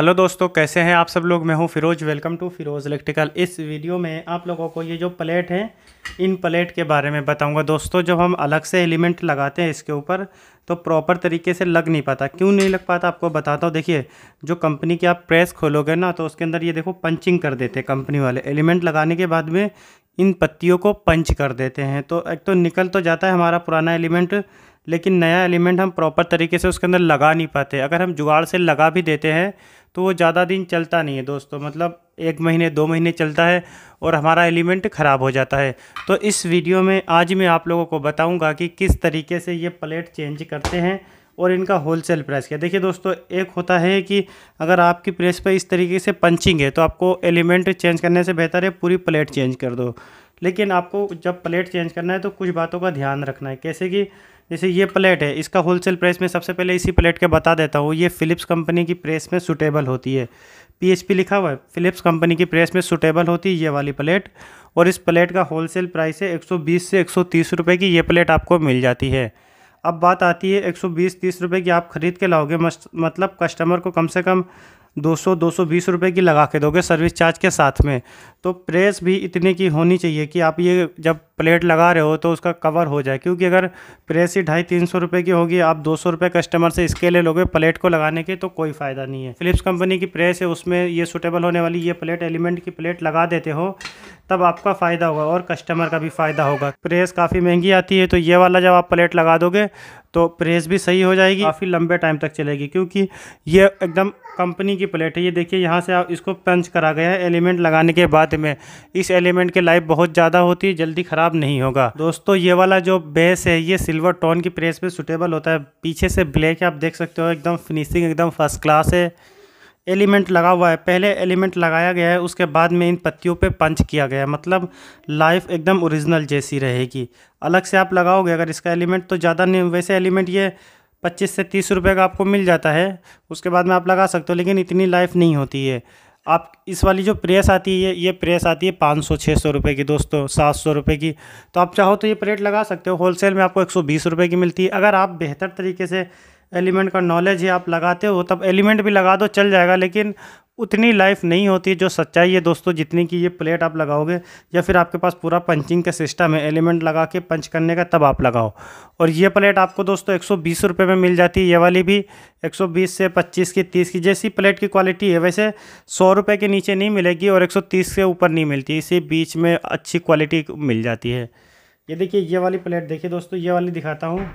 hello दोस्तों कैसे हैं आप सब लोग मैं हूं Firoz welcome to Firoz electrical इस वीडियो में आप लोगों को ये जो प्लेट है इन प्लेट के बारे में बताऊंगा दोस्तों जब हम अलग से एलिमेंट लगाते हैं इसके ऊपर तो प्रॉपर तरीके से लग नहीं पाता क्यों नहीं लग पाता आपको बताता हूँ देखिए जो कंपनी की आप प्रेस खोलोगे ना तो उसके अंदर ये देखो पंचिंग कर देते हैं कंपनी वाले एलिमेंट लगाने के बाद में इन पत्तियों को पंच कर देते हैं तो एक तो निकल तो जाता है हमारा पुराना एलिमेंट लेकिन नया एलिमेंट हम प्रॉपर तरीके से उसके अंदर लगा नहीं पाते अगर हम जुगाड़ से लगा भी देते हैं तो वो ज़्यादा दिन चलता नहीं है दोस्तों मतलब एक महीने दो महीने चलता है और हमारा एलिमेंट ख़राब हो जाता है तो इस वीडियो में आज मैं आप लोगों को बताऊँगा कि किस तरीके से ये प्लेट चेंज करते हैं और इनका होलसेल प्राइस क्या देखिए दोस्तों एक होता है कि अगर आपकी प्रेस पर इस तरीके से पंचिंग है तो आपको एलिमेंट चेंज करने से बेहतर है पूरी प्लेट चेंज कर दो लेकिन आपको जब प्लेट चेंज करना है तो कुछ बातों का ध्यान रखना है कैसे कि जैसे ये प्लेट है इसका होलसेल प्राइस में सबसे पहले इसी प्लेट के बता देता हूँ ये फ़िलिप्स कंपनी की प्रेस में सूटेबल होती है पीएचपी लिखा हुआ है फ़िलिप्स कंपनी की प्रेस में सूटेबल होती है ये वाली प्लेट और इस प्लेट का होलसेल प्राइस है 120 से 130 रुपए की ये प्लेट आपको मिल जाती है अब बात आती है 120 सौ रुपए की आप ख़रीद के लाओगे मतलब कस्टमर को कम से कम 200 220 रुपए की लगा के दोगे सर्विस चार्ज के साथ में तो प्रेस भी इतने की होनी चाहिए कि आप ये जब प्लेट लगा रहे हो तो उसका कवर हो जाए क्योंकि अगर प्रेस ही ढाई तीन सौ रुपये की होगी आप दो सौ रुपये कस्टमर से इसके ले लोगे प्लेट को लगाने के तो कोई फ़ायदा नहीं है फिलिप्स कंपनी की प्रेस है उसमें ये सुटेबल होने वाली ये प्लेट एलिमेंट की प्लेट लगा देते हो तब आपका फ़ायदा होगा और कस्टमर का भी फ़ायदा होगा प्रेस काफ़ी महंगी आती है तो ये वाला जब आप प्लेट लगा दोगे तो प्रेस भी सही हो जाएगी काफ़ी लंबे टाइम तक चलेगी क्योंकि ये एकदम कंपनी की प्लेट है ये देखिए यहाँ से आप इसको पंच करा गया है एलिमेंट लगाने के बाद में इस एलिमेंट की लाइफ बहुत ज़्यादा होती है जल्दी ख़राब नहीं होगा दोस्तों ये वाला जो बेस है ये सिल्वर टोन की प्रेस पे सुटेबल होता है पीछे से ब्लैक आप देख सकते हो एकदम फिनिशिंग एकदम फर्स्ट क्लास है एलिमेंट लगा हुआ है पहले एलिमेंट लगाया गया है उसके बाद में इन पत्तियों पे पंच किया गया है मतलब लाइफ एकदम ओरिजिनल जैसी रहेगी अलग से आप लगाओगे अगर इसका एलिमेंट तो ज़्यादा नहीं वैसे एलिमेंट ये पच्चीस से तीस रुपये का आपको मिल जाता है उसके बाद में आप लगा सकते हो लेकिन इतनी लाइफ नहीं होती है आप इस वाली जो प्रेस आती है ये प्रेस आती है पाँच सौ छः सौ रुपये की दोस्तों सात सौ रुपये की तो आप चाहो तो ये प्लेट लगा सकते हो होलसेल में आपको एक सौ बीस रुपये की मिलती है अगर आप बेहतर तरीके से एलिमेंट का नॉलेज ही आप लगाते हो तब एलिमेंट भी लगा दो चल जाएगा लेकिन उतनी लाइफ नहीं होती जो सच्चाई है दोस्तों जितनी कि ये प्लेट आप लगाओगे या फिर आपके पास पूरा पंचिंग का सिस्टम है एलिमेंट लगा के पंच करने का तब आप लगाओ और ये प्लेट आपको दोस्तों एक सौ में मिल जाती है ये वाली भी 120 से 25 की 30 की जैसी प्लेट की क्वालिटी है वैसे सौ रुपये के नीचे नहीं मिलेगी और एक के ऊपर नहीं मिलती इसी बीच में अच्छी क्वालिटी मिल जाती है ये देखिए ये वाली प्लेट देखिए दोस्तों ये वाली दिखाता हूँ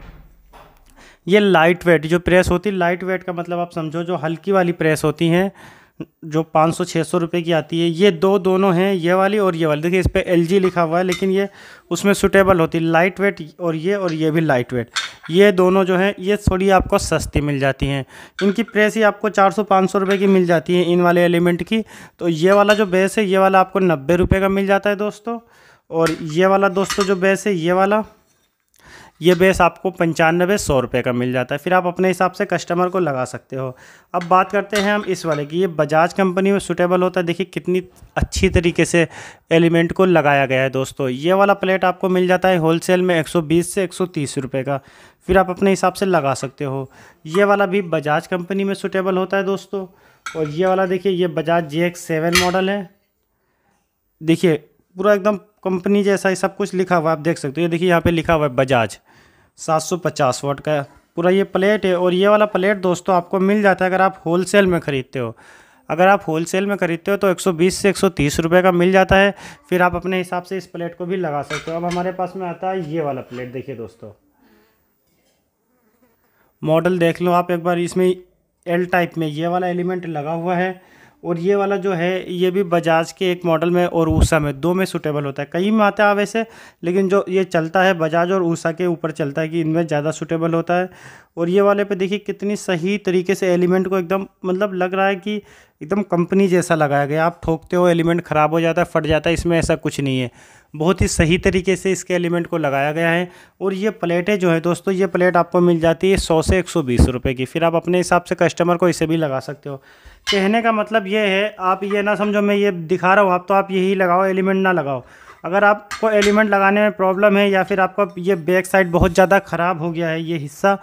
ये लाइट वेट जो प्रेस होती है लाइट वेट का मतलब आप समझो जो हल्की वाली प्रेस होती हैं जो 500 600 रुपए की आती है ये दो दोनों हैं ये वाली और ये वाली देखिए इस पर एल लिखा हुआ है लेकिन ये उसमें सुटेबल होती है लाइट वेट और ये और ये भी लाइट वेट ये दोनों जो हैं ये थोड़ी आपको सस्ती मिल जाती हैं इनकी प्रेस ही आपको 400-500 रुपए की मिल जाती है इन वाले एलिमेंट की तो ये वाला जो बेस है ये वाला आपको नब्बे रुपये का मिल जाता है दोस्तों और ये वाला दोस्तों जो बेस है ये वाला ये बेस आपको पंचानबे सौ रुपये का मिल जाता है फिर आप अपने हिसाब से कस्टमर को लगा सकते हो अब बात करते हैं हम इस वाले की ये बजाज कंपनी में सूटेबल होता है देखिए कितनी अच्छी तरीके से एलिमेंट को लगाया गया है दोस्तों ये वाला प्लेट आपको मिल जाता है होलसेल में 120 से 130 सौ का फिर आप अपने हिसाब से लगा सकते हो ये वाला भी बजाज कंपनी में सूटेबल होता है दोस्तों और ये वाला देखिए ये Bajaj G X seven model है देखिए पूरा एकदम कंपनी जैसा ही सब कुछ लिखा हुआ है आप देख सकते हो ये देखिए यहाँ पे लिखा हुआ है बजाज 750 वाट का पूरा ये प्लेट है और ये वाला प्लेट दोस्तों आपको मिल जाता है अगर आप होलसेल में ख़रीदते हो अगर आप होलसेल में ख़रीदते हो तो 120 से 130 रुपए का मिल जाता है फिर आप अपने हिसाब से इस प्लेट को भी लगा सकते हो अब हमारे पास में आता है ये वाला प्लेट देखिए दोस्तों मॉडल देख लो आप एक बार इसमें एल टाइप में ये वाला एलिमेंट लगा हुआ है और ये वाला जो है ये भी बजाज के एक मॉडल में और ऊषा में दो में सूटेबल होता है कहीं में आता है वैसे लेकिन जो ये चलता है बजाज और ऊषा के ऊपर चलता है कि इनमें ज़्यादा सूटेबल होता है और ये वाले पे देखिए कितनी सही तरीके से एलिमेंट को एकदम मतलब लग रहा है कि एकदम कंपनी जैसा लगाया गया आप ठोकते हो एलिमेंट ख़राब हो जाता है फट जाता है इसमें ऐसा कुछ नहीं है बहुत ही सही तरीके से इसके एलिमेंट को लगाया गया है और ये प्लेटें जो है दोस्तों ये प्लेट आपको मिल जाती है सौ से एक सौ बीस रुपये की फिर आप अपने हिसाब से कस्टमर को इसे भी लगा सकते हो कहने का मतलब ये है आप ये ना समझो मैं ये दिखा रहा हूँ आप तो आप यही लगाओ एलिमेंट ना लगाओ अगर आपको एलिमेंट लगाने में प्रॉब्लम है या फिर आपका ये बैक साइड बहुत ज़्यादा ख़राब हो गया है ये हिस्सा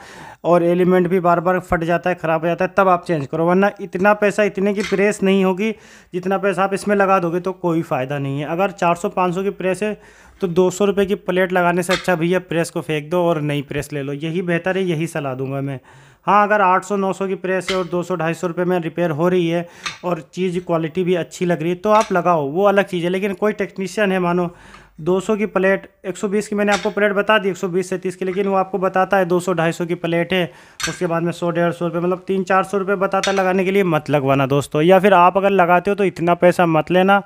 और एलिमेंट भी बार बार फट जाता है ख़राब हो जाता है तब आप चेंज करो वरना इतना पैसा इतने की प्रेस नहीं होगी जितना पैसा आप इसमें लगा दोगे तो कोई फ़ायदा नहीं है अगर चार सौ की प्रेस है तो दो सौ रुपये की प्लेट लगाने से अच्छा भैया प्रेस को फेंक दो और नई प्रेस ले लो यही बेहतर है यही सलाह दूंगा मैं हाँ अगर 800 900 की प्रेस है और 200 250 रुपए में रिपेयर हो रही है और चीज़ क्वालिटी भी अच्छी लग रही है तो आप लगाओ वो अलग चीज़ है लेकिन कोई टेक्नीशियन है मानो 200 की प्लेट 120 की मैंने आपको प्लेट बता दी 120 से 30 की लेकिन वो आपको बताता है 200 250 की प्लेट है उसके बाद में 100 डेढ़ सौ रुपये मतलब तीन चार सौ रुपये बताता है लगाने के लिए मत लगवाना दोस्तों या फिर आप अगर लगाते हो तो इतना पैसा मत लेना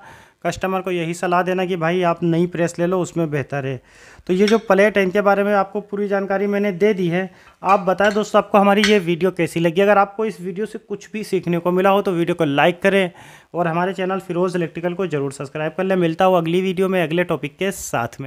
कस्टमर को यही सलाह देना कि भाई आप नई प्रेस ले लो उसमें बेहतर है तो ये जो प्लेट है इनके बारे में आपको पूरी जानकारी मैंने दे दी है आप बताएं दोस्तों आपको हमारी ये वीडियो कैसी लगी अगर आपको इस वीडियो से कुछ भी सीखने को मिला हो तो वीडियो को लाइक करें और हमारे चैनल फिरोज़ इलेक्ट्रिकल को ज़रूर सब्सक्राइब कर लें मिलता हो अगली वीडियो में अगले टॉपिक के साथ में